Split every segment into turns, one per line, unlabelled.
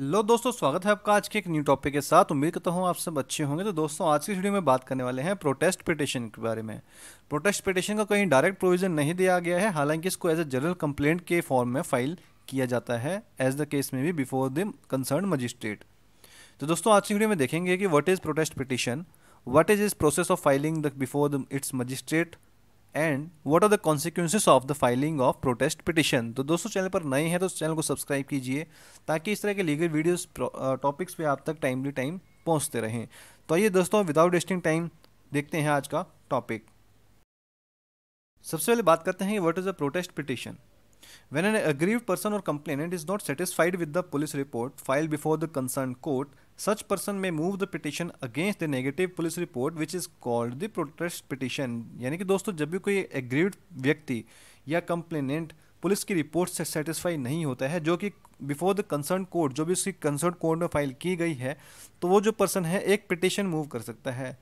लो दोस्तों स्वागत है आपका आज के एक न्यू टॉपिक के साथ उम्मीद करता हूँ आप सब अच्छे होंगे तो दोस्तों आज की वीडियो में बात करने वाले हैं प्रोटेस्ट पिटिशन के बारे में प्रोटेस्ट पिटिशन का कहीं डायरेक्ट प्रोविज़न नहीं दिया गया है हालांकि इसको एज ए जनरल कंप्लेंट के फॉर्म में फाइल किया जाता है एज द केस में भी बिफोर द कंसर्न मजिस्ट्रेट तो दोस्तों आज की वीडियो में देखेंगे कि what is protest petition what is is process of filing the before the its magistrate and what are the consequences of the filing of protest petition तो दोस्तों channel पर नए हैं तो चैनल को सब्सक्राइब कीजिए ताकि इस तरह के लीगल वीडियोस टॉपिक्स पे आप तक टाइमली टाइम पहुंचते रहें तो आइए दोस्तों विदाउट वेस्टिंग टाइम देखते हैं आज का टॉपिक सबसे पहले बात करते हैं what is a protest petition when an aggrieved person और complainant is not satisfied with the police report file before the concern court Such person may move the petition against the negative police report which is called the protest petition. यानी कि दोस्तों जब भी कोई aggrieved व्यक्ति या complainant police की report से सेटिस्फाई नहीं होता है जो कि बिफोर द कंसर्न कोर्ट जो भी उसकी कंसर्न कोर्ट में फाइल की गई है तो वो जो पर्सन है एक पिटिशन मूव कर सकता है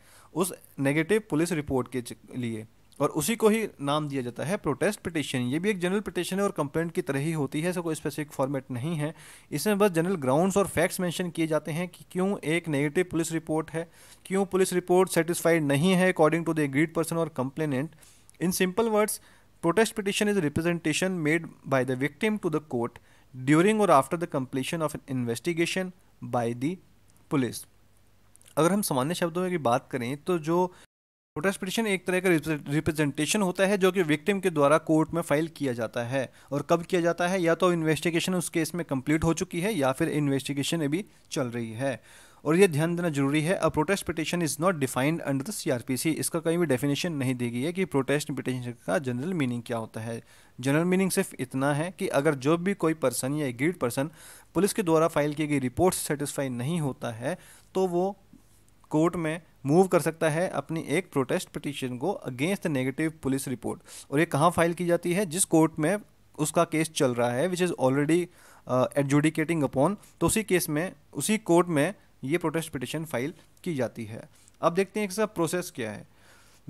उस नेगेटिव पुलिस रिपोर्ट के लिए और उसी को ही नाम दिया जाता है प्रोटेस्ट पिटिशन ये भी एक जनरल पिटिशन है और कंप्लेंट की तरह ही होती है ऐसा कोई स्पेसिफिक फॉर्मेट नहीं है इसमें बस जनरल ग्राउंड्स और फैक्ट्स मेंशन किए जाते हैं कि क्यों एक नेगेटिव पुलिस रिपोर्ट है क्यों पुलिस रिपोर्ट सेटिस्फाइड नहीं है according to the aggrieved person और complainant in simple words protest petition is representation made by the victim to the court during और after the completion of an investigation by the police अगर हम सामान्य शब्दों में की बात करें तो जो प्रोटेस्ट पिटिशन एक तरह का रिप्रेजेंटेशन होता है जो कि विक्टिम के द्वारा कोर्ट में फाइल किया जाता है और कब किया जाता है या तो इन्वेस्टिगेशन उस केस में कंप्लीट हो चुकी है या फिर इन्वेस्टिगेशन अभी चल रही है और ये ध्यान देना जरूरी है a protest petition is not defined under the CrPC इसका कहीं भी डेफिनेशन नहीं दी गई है कि प्रोटेस्ट पिटिशन का जनरल मीनिंग क्या होता है जनरल मीनिंग सिर्फ इतना है कि अगर जो भी कोई पर्सन या एग्रीड पर्सन पुलिस के द्वारा फाइल की गई रिपोर्ट सेटिस्फाई नहीं होता है तो वो कोर्ट में मूव कर सकता है अपनी एक प्रोटेस्ट पिटीशन को against the negative police report और ये कहाँ फाइल की जाती है जिस कोर्ट में उसका केस चल रहा है which is already adjudicating upon तो उसी केस में उसी कोर्ट में ये प्रोटेस्ट पिटीशन फाइल की जाती है अब देखते हैं इसका प्रोसेस क्या है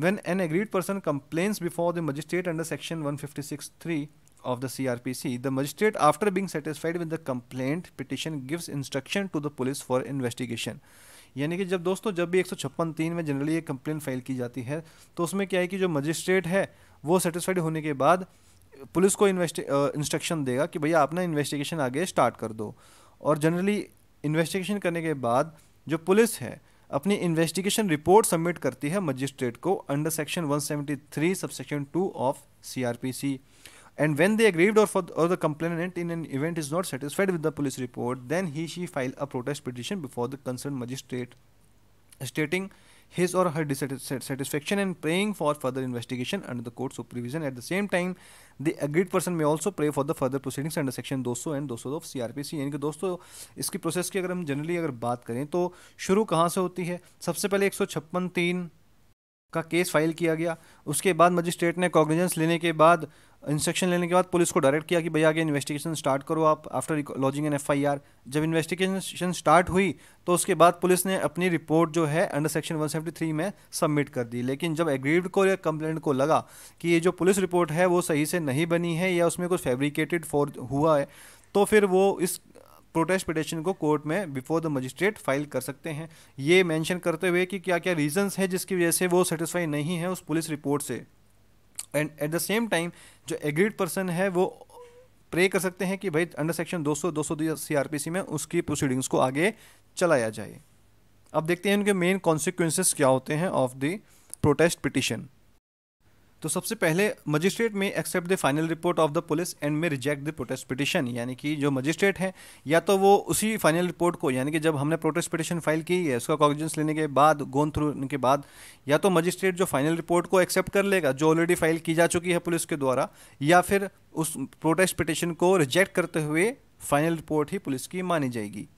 when an aggrieved person complain before the magistrate under section one of the C R P C the magistrate after being satisfied with the complaint petition gives instruction to the police for investigation यानी कि जब दोस्तों जब भी एक तीन में generally ये कंप्लेन फाइल की जाती है तो उसमें क्या है कि जो मजिस्ट्रेट है वो सेटिस्फाइड होने के बाद पुलिस को इंस्ट्रक्शन देगा कि भैया अपना इन्वेस्टिगेशन आगे स्टार्ट कर दो और जनरली इन्वेस्टिगेशन करने के बाद जो पुलिस है अपनी इन्वेस्टिगेशन रिपोर्ट सबमिट करती है मजिस्ट्रेट को under section 173 subsection two of C and when they aggrieved or, for the, or the complainant in an event is not satisfied with the police report then he she file a protest petition before the concerned magistrate stating his or her dissatisfaction and praying for further investigation under the court supervision at the same time the aggrieved person may also pray for the further proceedings under section 200 and 200 of crpc yani ki dosto iski process ki agar hum generally agar baat kare to shuru kahan se hoti hai sabse pehle 156 3 का case file किया गया उसके बाद magistrate ने cognizance लेने के बाद instruction लेने के बाद पुलिस को डायरेक्ट किया कि भैया आगे इन्वेस्टिगेशन स्टार्ट करो आप आफ्टर लॉजिंग एन एफआईआर जब इन्वेस्टिगेशन स्टार्ट हुई तो उसके बाद पुलिस ने अपनी रिपोर्ट जो है अंडर सेक्शन 173 में सबमिट कर दी लेकिन जब एग्रीव को या कंप्लेंट को लगा कि ये जो पुलिस रिपोर्ट है वो सही से नहीं बनी है या उसमें कुछ फेब्रिकेटेड फॉर हुआ है तो फिर वो इस प्रोटेस्ट पिटिशन को कोर्ट में बिफोर द मजिस्ट्रेट फाइल कर सकते हैं ये मेंशन करते हुए कि क्या क्या रीजंस है जिसकी वजह से वो सेटिस्फाई नहीं है उस पुलिस रिपोर्ट से and at the same time जो एग्रीड पर्सन है वो प्रे कर सकते हैं कि भाई अंडर सेक्शन 200 200 सीआरपीसी में उसकी प्रोसीडिंग्स को आगे चलाया जाए अब देखते हैं उनके मेन कॉन्सिक्वेंसेस क्या होते हैं ऑफ द प्रोटेस्ट पिटिशन तो सबसे पहले magistrate may accept the final report of the police and may reject the protest petition यानी कि जो मजिस्ट्रेट है या तो वो उसी फाइनल रिपोर्ट को यानी कि जब हमने प्रोटेस्ट पिटिशन फाइल की है उसका कॉग्जेंस लेने के बाद गोन थ्रू के बाद या तो मजिस्ट्रेट जो फाइनल रिपोर्ट को एक्सेप्ट कर लेगा जो ऑलरेडी फाइल की जा चुकी है पुलिस के द्वारा या फिर उस प्रोटेस्ट पिटिशन को रिजेक्ट करते हुए फाइनल रिपोर्ट ही पुलिस की मानी जाएगी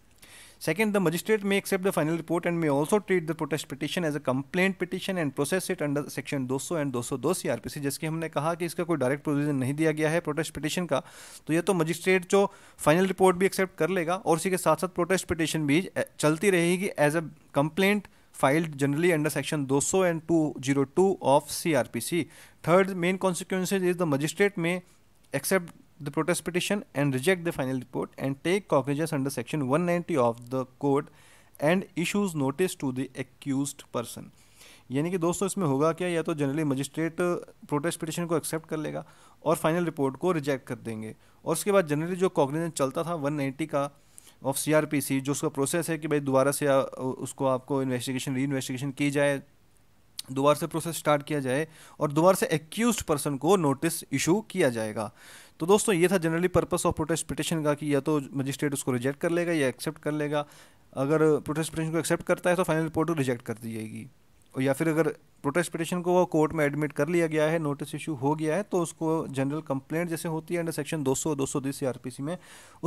Second, the magistrate may accept the final report and may also treat the protest petition as a complaint petition and process it under section 200 and 202 CrPC जिसकी हमने कहा कि इसका कोई direct provision नहीं दिया गया है protest petition का तो ये तो magistrate जो final report भी accept कर लेगा और उसी के साथ साथ प्रोटेस्ट पिटिशन भी चलती रहेगी as a complaint filed generally under section 200 and 202 of CRPC. Third main consequences is the magistrate may accept the protest petition and reject the final report and take cognizance under section 190 of the code and issues notice to the accused person यानी कि दोस्तों इसमें होगा क्या या तो generally magistrate protest petition को accept कर लेगा और फाइनल रिपोर्ट को रिजेक्ट कर देंगे और उसके बाद जनरली जो कॉग्निजेंट चलता था 190 का ऑफ सीआरपीसी जो उसका प्रोसेस है कि भाई दोबारा से आ, uh, उसको आपको इन्वेस्टिगेशन री इन्वेस्टिगेशन की जाए दोबारा से प्रोसेस स्टार्ट किया जाए और दोबारा से एक्यूज पर्सन को नोटिस इशू किया जाएगा तो दोस्तों ये था generally purpose of protest petition का कि या तो मजिस्ट्रेट उसको रिजेक्ट कर लेगा या एक्सेप्ट कर लेगा अगर प्रोटेस्ट पिटिशन को एक्सेप्ट करता है तो फाइनल रिपोर्ट रिजेक्ट कर दी जाएगी या फिर अगर प्रोटेस्ट पिटिशन को कोर्ट में एडमिट कर लिया गया है नोटिस इशू हो गया है तो उसको जनरल कंप्लेंट जैसे होती है अंडर सेक्शन 200 220 सीआरपीसी में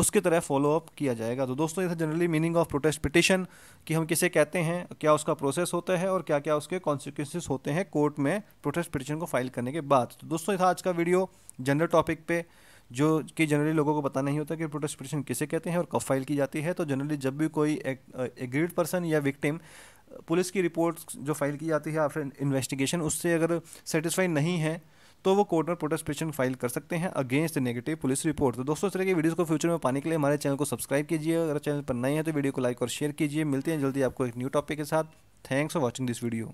उसकी तरह फॉलो अप किया जाएगा तो दोस्तों ये था generally meaning of protest petition कि हम किसे कहते हैं क्या उसका प्रोसेस होता है और क्या क्या उसके कॉन्सिक्वेंसिस होते हैं कोर्ट में प्रोटेस्ट पिटिशन को फाइल करने के बाद तो दोस्तों ये था आज का वीडियो जनरल टॉपिक पे जो कि जनरली लोगों को पता नहीं होता कि प्रोटेस्ट पिटिशन किसे कहते हैं और कब फाइल की जाती है तो जनरली जब भी कोई एग्रीड पर्सन या विक्टिम पुलिस की रिपोर्ट जो फाइल की जाती है आफ्टर इन्वेस्टिगेशन उससे अगर सेटिस्फाई नहीं है तो वो कोर्ट में प्रोटेस्ट पिटिशन फाइल कर सकते हैं अगेंस्ट नेगेटिव पुलिस रिपोर्ट तो दोस्तों इस तरह की वीडियोस को फ्यूचर में पाने के लिए हमारे चैनल को सब्सक्राइब कीजिए अगर चैनल पर नए हैं तो वीडियो को लाइक और शेयर कीजिए मिलते हैं जल्दी आपको एक न्यू टॉपिक के साथ thanks for watching this video